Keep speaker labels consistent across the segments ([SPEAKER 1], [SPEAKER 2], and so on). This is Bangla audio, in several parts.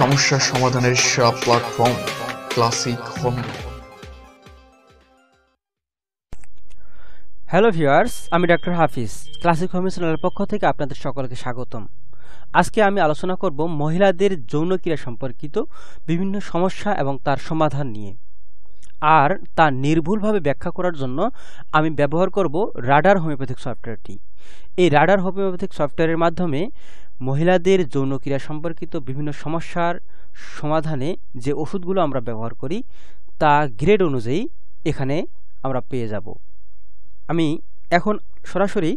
[SPEAKER 1] সমস্যা সমাধানের সব platform classic home hello viewers আমি ডক্টর হাফিজ ক্লাসিক হোম চ্যানেলের পক্ষ থেকে আপনাদের সকলকে স্বাগতম আজকে আমি আলোচনা করব মহিলাদের যৌন ক্রীড়া সম্পর্কিত বিভিন্ন সমস্যা এবং তার সমাধান নিয়ে আর তা নির্ভুলভাবে ব্যাখ্যা করার জন্য আমি ব্যবহার করব রাডার হোমিওপ্যাথিক সফটওয়্যারটি এই রাডার হোমিওপ্যাথিক সফটওয়্যারের মাধ্যমে মহিলাদের যৌনক্রিয়া সম্পর্কিত বিভিন্ন সমস্যার সমাধানে যে ওষুধগুলো আমরা ব্যবহার করি তা গ্রেড অনুযায়ী এখানে আমরা পেয়ে যাব আমি এখন সরাসরি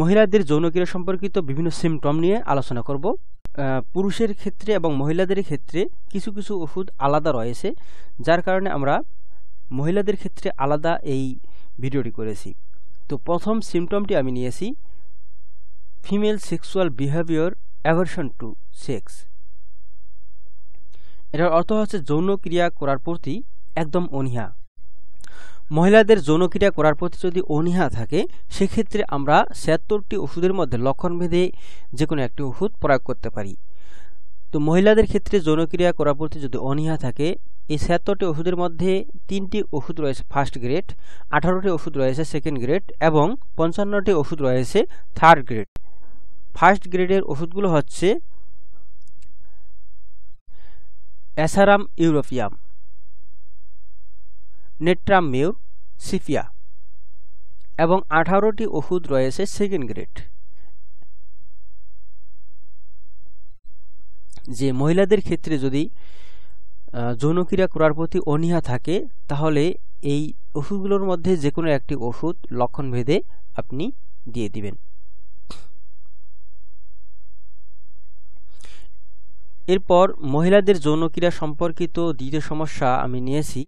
[SPEAKER 1] মহিলাদের যৌনক্রিয়া সম্পর্কিত বিভিন্ন সিমটম নিয়ে আলোচনা করব পুরুষের ক্ষেত্রে এবং মহিলাদের ক্ষেত্রে কিছু কিছু ওষুধ আলাদা রয়েছে যার কারণে আমরা মহিলাদের ক্ষেত্রে আলাদা এই ভিডিওটি করেছি তো প্রথম সিমটমটি আমি নিয়েছি female sexual behaviour aversion to sex এটার অর্থ হচ্ছে যৌন ক্রিয়া করার প্রতি একদম অনীহা মহিলাদের যৌন ক্রিয়া করার প্রতি যদি অনীহা থাকে সেক্ষেত্রে আমরা ছিয়াত্তরটি ওষুধের মধ্যে লক্ষণভেদে যে কোনো একটি ওষুধ প্রয়োগ করতে পারি তো মহিলাদের ক্ষেত্রে যৌনক্রিয়া করা পড়তে যদি অনীহা থাকে এই ছিয়াত্তরটি ওষুধের মধ্যে তিনটি ওষুধ রয়েছে ফার্স্ট গ্রেড আঠারোটি ওষুধ রয়েছে সেকেন্ড গ্রেড এবং পঞ্চান্নটি ওষুধ রয়েছে থার্ড গ্রেড ফার্স্ট গ্রেডের ওষুধগুলো হচ্ছে অ্যাসারাম ইউরোপিয়াম নেট্রামিউর সিফিয়া এবং আঠারোটি ওষুধ রয়েছে সেকেন্ড গ্রেড যে মহিলাদের ক্ষেত্রে যদি যৌনক্রিয়া করার প্রতি অনীহা থাকে তাহলে এই ওষুধগুলোর মধ্যে যে কোনো একটি ওষুধ লক্ষণ ভেদে আপনি দিয়ে দিবেন এরপর মহিলাদের যৌনক্রিয়া সম্পর্কিত দ্বিতীয় সমস্যা আমি নিয়েছি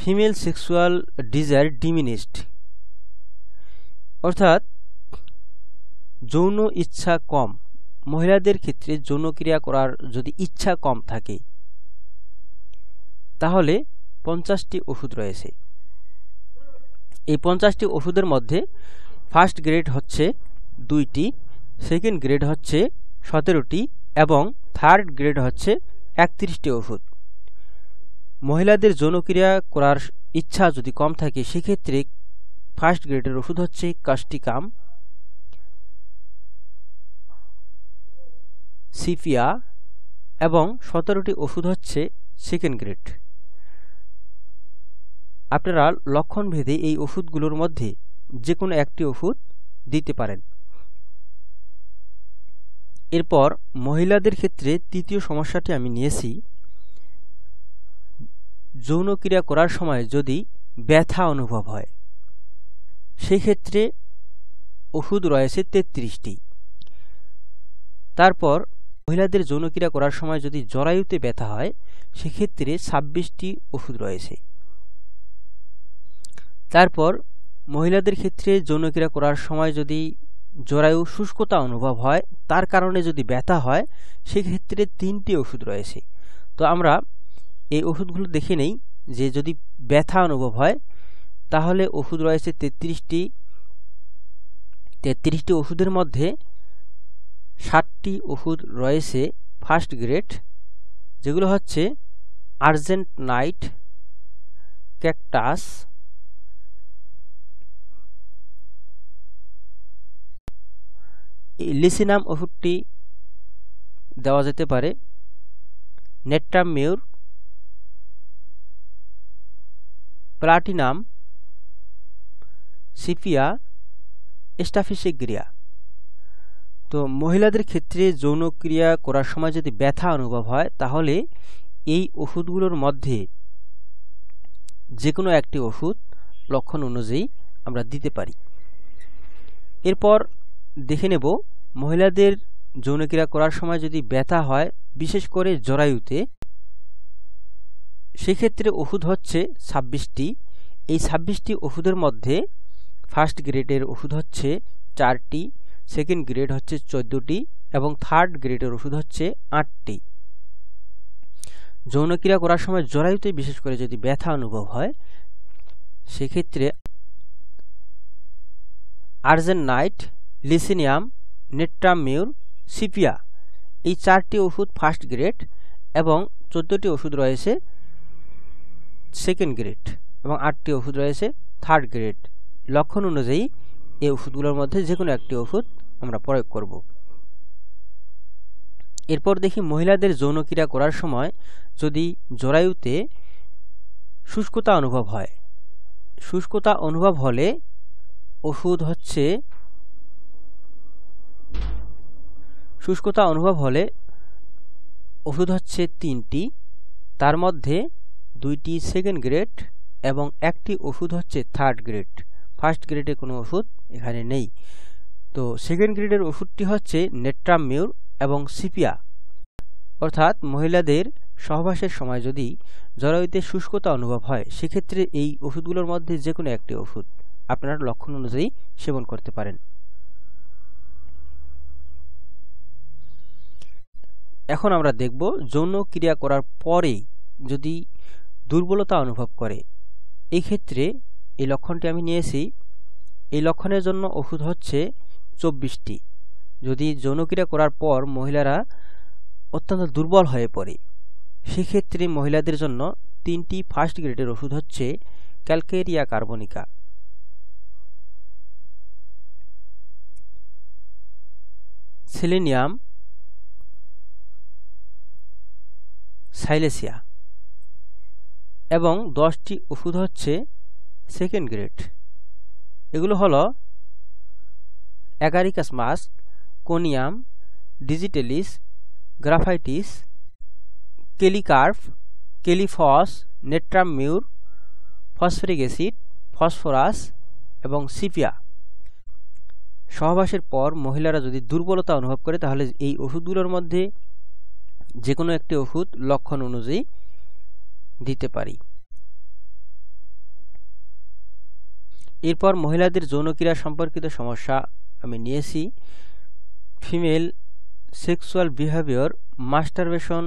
[SPEAKER 1] ফিমেল সেক্সুয়াল ডিজায়ার ডিমিনিস্ট অর্থাৎ যৌন ইচ্ছা কম মহিলাদের ক্ষেত্রে যৌন ক্রিয়া করার যদি ইচ্ছা কম থাকে তাহলে পঞ্চাশটি ওষুধ রয়েছে এই পঞ্চাশটি ওষুধের মধ্যে ফার্স্ট গ্রেড হচ্ছে দুইটি সেকেন্ড গ্রেড হচ্ছে সতেরোটি এবং থার্ড গ্রেড হচ্ছে একত্রিশটি ওষুধ মহিলাদের যৌনক্রিয়া করার ইচ্ছা যদি কম থাকে সেক্ষেত্রে ফার্স্ট গ্রেডের ওষুধ হচ্ছে কাষ্টিকাম সিপিয়া এবং সতেরোটি ওষুধ হচ্ছে সেকেন্ড গ্রেড আপনারা লক্ষণভেদে এই ওষুধগুলোর মধ্যে যে কোনো একটি ওষুধ দিতে পারেন এরপর মহিলাদের ক্ষেত্রে তৃতীয় সমস্যাটি আমি নিয়েছি যৌনক্রিয়া করার সময় যদি ব্যথা অনুভব হয় সেক্ষেত্রে ওষুধ রয়েছে তেত্রিশটি তারপর মহিলাদের যৌনক্রিয়া করার সময় যদি জরায়ুতে ব্যথা হয় সেক্ষেত্রে ছাব্বিশটি ওষুধ রয়েছে তারপর মহিলাদের ক্ষেত্রে যৌনক্রিয়া করার সময় যদি জরায়ু শুষ্কতা অনুভব হয় তার কারণে যদি ব্যথা হয় সেক্ষেত্রে তিনটি ওষুধ রয়েছে তো আমরা এই ওষুধগুলো দেখে নেই যে যদি ব্যথা অনুভব হয় তাহলে ওষুধ রয়েছে তেত্রিশটি তেত্রিশটি ওষুধের মধ্যে সাতটি ওষুধ রয়েছে ফার্স্ট গ্রেড যেগুলো হচ্ছে আর্জেন্ট নাইট ক্যাকটাস লিসিনাম ওষুধটি দেওয়া যেতে পারে নেট্রামিউর প্লাটিনাম সিপিয়া স্টাফিসিগ্রিয়া তো মহিলাদের ক্ষেত্রে যৌনক্রিয়া করার সময় যদি ব্যথা অনুভব হয় তাহলে এই ওষুধগুলোর মধ্যে যে কোনো একটি ওষুধ লক্ষণ অনুযায়ী আমরা দিতে পারি এরপর দেখে নেব মহিলাদের যৌনক্রিয়া করার সময় যদি ব্যথা হয় বিশেষ করে জরায়ুতে সেক্ষেত্রে ওষুধ হচ্ছে ছাব্বিশটি এই ছাব্বিশটি ওষুধের মধ্যে ফার্স্ট গ্রেডের ওষুধ হচ্ছে চারটি সেকেন্ড গ্রেড হচ্ছে চোদ্দোটি এবং থার্ড গ্রেডের ওষুধ হচ্ছে আটটি যৌনক্রিয়া করার সময় জরায়ুতে বিশেষ করে যদি ব্যথা অনুভব হয় সেক্ষেত্রে আর্জেন নাইট লিসিনিয়াম নেট্রামিউর সিপিয়া এই চারটি ওষুধ ফার্স্ট গ্রেড এবং চোদ্দোটি ওষুধ রয়েছে সেকেন্ড গ্রেড এবং আটটি ওষুধ রয়েছে থার্ড গ্রেড লক্ষণ অনুযায়ী এই ওষুধগুলোর মধ্যে যে কোনো একটি ওষুধ আমরা প্রয়োগ করব এরপর দেখি মহিলাদের যৌন ক্রীড়া করার সময় যদি জরায়ুতে শুষ্কতা অনুভব হয় শুষ্কতা অনুভব হলে ওষুধ হচ্ছে শুষ্কতা অনুভব হলে ওষুধ হচ্ছে তিনটি তার মধ্যে দুইটি সেকেন্ড গ্রেড এবং একটি ওষুধ হচ্ছে থার্ড গ্রেড ফার্স্ট গ্রেডে কোনো ওষুধ এখানে নেই তো সেকেন্ড গ্রেডের ওষুধটি হচ্ছে নেট্রামিউর এবং সিপিয়া অর্থাৎ মহিলাদের সহবাসের সময় যদি জরায়ুতে শুষ্কতা অনুভব হয় সেক্ষেত্রে এই ওষুধগুলোর মধ্যে যে কোনো একটি ওষুধ আপনার লক্ষণ অনুযায়ী সেবন করতে পারেন এখন আমরা দেখব যৌন ক্রিয়া করার পরে যদি দুর্বলতা অনুভব করে এই ক্ষেত্রে এই লক্ষণটি আমি নিয়েছি এই লক্ষণের জন্য ওষুধ হচ্ছে চব্বিশটি যদি যৌনক্রিয়া করার পর মহিলারা অত্যন্ত দুর্বল হয়ে পড়ে সেক্ষেত্রে মহিলাদের জন্য তিনটি ফার্স্ট গ্রেডের ওষুধ হচ্ছে ক্যালকেরিয়া কার্বনিকা সেলেনিয়াম সাইলেসিয়া এবং দশটি ওষুধ হচ্ছে সেকেন্ড গ্রেড এগুলো হলো agaricus moschus conium digitalis graphites kali carb kali phos natrum mur phosphoric acid phosphorus এবং সিপিয়া সহবাসের পর মহিলারা যদি দুর্বলতা অনুভব করে তাহলে এই ওষুধগুলোর মধ্যে যে কোনো একটি ওষুধ লক্ষণ অনুযায়ী দিতে পারি এরপর মহিলাদের যৌনক্রিয়া সম্পর্কিত সমস্যা আমি নিয়েছি female sexual behaviour masturbation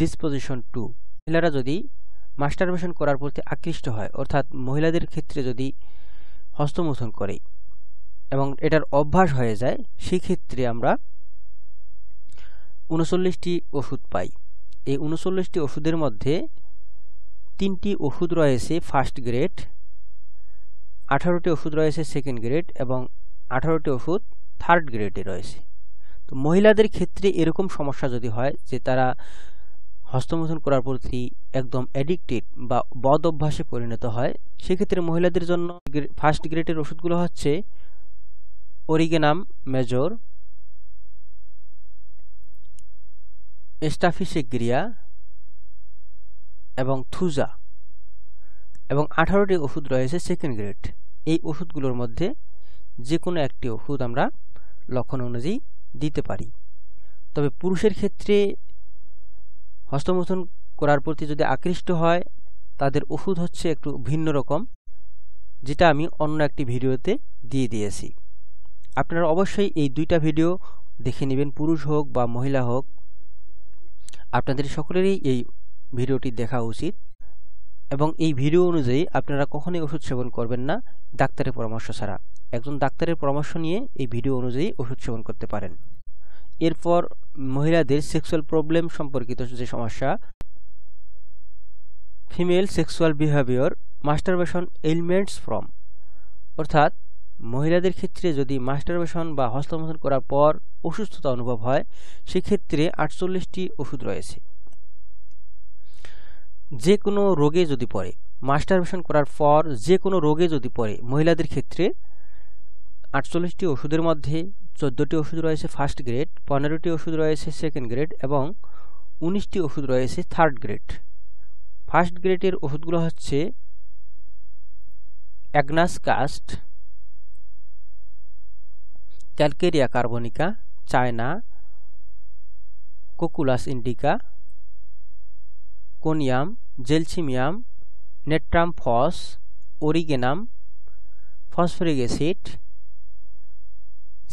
[SPEAKER 1] disposition to মহিলারা যদি মাস্টারবেশন করার প্রতি আকৃষ্ট হয় অর্থাৎ মহিলাদের ক্ষেত্রে যদি হস্তমোথন করে এবং এটার অভ্যাস হয়ে যায় সেক্ষেত্রে আমরা উনচল্লিশটি ওষুধ পাই এই উনচল্লিশটি ওষুধের মধ্যে তিনটি ওষুধ রয়েছে ফার্স্ট গ্রেড আঠারোটি ওষুধ রয়েছে সেকেন্ড গ্রেড এবং আঠারোটি ওষুধ থার্ড গ্রেডে রয়েছে তো মহিলাদের ক্ষেত্রে এরকম সমস্যা যদি হয় যে তারা হস্তমোধন করার প্রতি একদম অ্যাডিক্টেড বা বদ অভ্যাসে পরিণত হয় সেক্ষেত্রে মহিলাদের জন্য ফার্স্ট গ্রেডের ওষুধগুলো হচ্ছে অরিগেনাম মেজর এস্টাফিসেগ্রিয়া এবং থুজা এবং আঠারোটি ওষুধ রয়েছে সেকেন্ড গ্রেড এই ওষুধগুলোর মধ্যে যে কোনো একটি ওষুধ আমরা লক্ষণ অনুযায়ী দিতে পারি তবে পুরুষের ক্ষেত্রে হস্তমৈথুন করার প্রতি যদি আকৃষ্ট হয় তাদের ওষুধ হচ্ছে একটু ভিন্ন রকম যেটা আমি অন্য একটি ভিডিওতে দিয়ে দিয়েছি আপনারা অবশ্যই এই দুইটা ভিডিও দেখে নেবেন পুরুষ হোক বা মহিলা হোক আপনাদের সকলেরই এই ভিডিওটি দেখা উচিত এবং এই ভিডিও অনুযায়ী আপনারা কখনই ওষুধ সেবন করবেন না ডাক্তারের পরামর্শ ছাড়া একজন ডাক্তারের পরামর্শ নিয়ে এই ভিডিও অনুযায়ী ওষুধ সেবন করতে পারেন এরপর মহিলাদের সেক্সুয়াল প্রবলেম সম্পর্কিত যে সমস্যা female sexual behaviour masturbation elements from অর্থাৎ মহিলাদের ক্ষেত্রে যদি মাস্টারবেশন বা হস্তমোচন করার পর অসুস্থতা অনুভব হয় সেক্ষেত্রে আটচল্লিশটি ওষুধ রয়েছে যে কোনো রোগে যদি পড়ে মাস্টারবেশন করার পর যে কোনো রোগে যদি পড়ে মহিলাদের ক্ষেত্রে আটচল্লিশটি ওষুধের মধ্যে চোদ্দোটি ওষুধ রয়েছে ফার্স্ট গ্রেড পনেরোটি ওষুধ রয়েছে সেকেন্ড গ্রেড এবং উনিশটি ওষুধ রয়েছে থার্ড গ্রেড ফার্স্ট গ্রেডের ওষুধগুলো হচ্ছে agnus castus calcarea carbonica china cocculus indica conium gelsemium natrum phos origanum phosphoric acid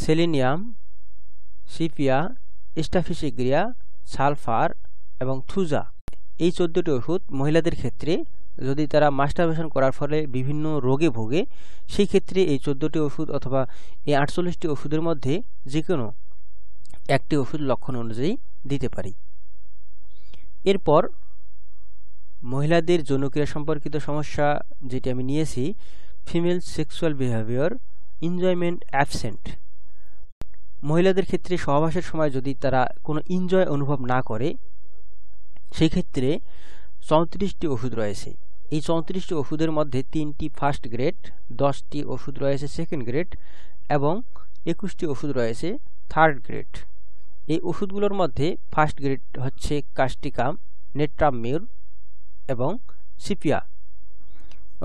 [SPEAKER 1] selenium sepia staphysagria sulphur এবং থুজা এই চোদ্দটি ওষুধ মহিলাদের ক্ষেত্রে যদি তারা মাস্টারবেশন করার ফলে বিভিন্ন রোগে ভোগে সেই ক্ষেত্রে এই চোদ্দোটি ওষুধ অথবা এই আটচল্লিশটি ওষুধের মধ্যে যে কোনো একটি ওষুধ লক্ষণ অনুযায়ী দিতে পারি এরপর মহিলাদের যৌনক্রিয়া সম্পর্কিত সমস্যা যেটি আমি নিয়েছি female sexual behaviour enjoyment absent মহিলাদের ক্ষেত্রে সহবাসের সময় যদি তারা কোনো ইনজয় অনুভব না করে সেই ক্ষেত্রে চৌত্রিশটি ওষুধ রয়েছে এই চৌত্রিশটি ওষুধের মধ্যে তিনটি ফার্স্ট গ্রেড দশটি ওষুধ রয়েছে সেকেন্ড গ্রেড এবং একুশটি ওষুধ রয়েছে থার্ড গ্রেড এই ওষুধগুলোর মধ্যে ফার্স্ট গ্রেড হচ্ছে কাস্টিকাম নেট্রামিউর এবং সিপিয়া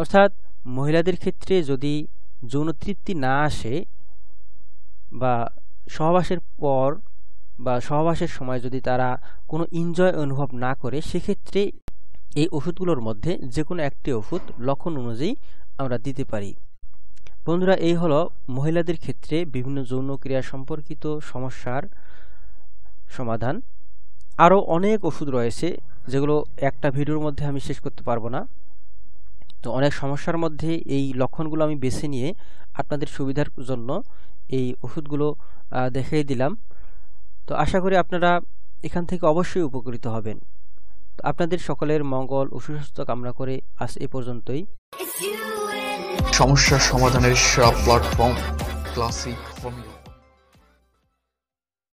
[SPEAKER 1] অর্থাৎ মহিলাদের ক্ষেত্রে যদি যৌন তৃপ্তি না আসে বা সহবাসের পর বা সহবাসের সময় যদি তারা কোনো এনজয় অনুভব না করে সেক্ষেত্রে এই ওষুধগুলোর মধ্যে যে কোনো একটি ওষুধ লক্ষণ অনুযায়ী আমরা দিতে পারি বন্ধুরা এই হলো মহিলাদের ক্ষেত্রে বিভিন্ন যৌন ক্রিয়া সম্পর্কিত সমস্যার সমাধান আরও অনেক ওষুধ রয়েছে যেগুলো একটা ভিডিওর মধ্যে আমি শেষ করতে পারবো না তো অনেক সমস্যার মধ্যে এই লক্ষণগুলো আমি বেছে নিয়ে আপনাদের সুবিধার জন্য এই ওষুধগুলো দেখিয়ে দিলাম তো আশা করি আপনারা এখান থেকে অবশ্যই উপকৃত হবেন তো আপনাদের সকলের মঙ্গল ও সুস্বাস্থ্য কামনা করে আজ এ পর্যন্তই সমস্যার সমাধানের সব প্ল্যাটফর্ম ক্লাসিক হোমিও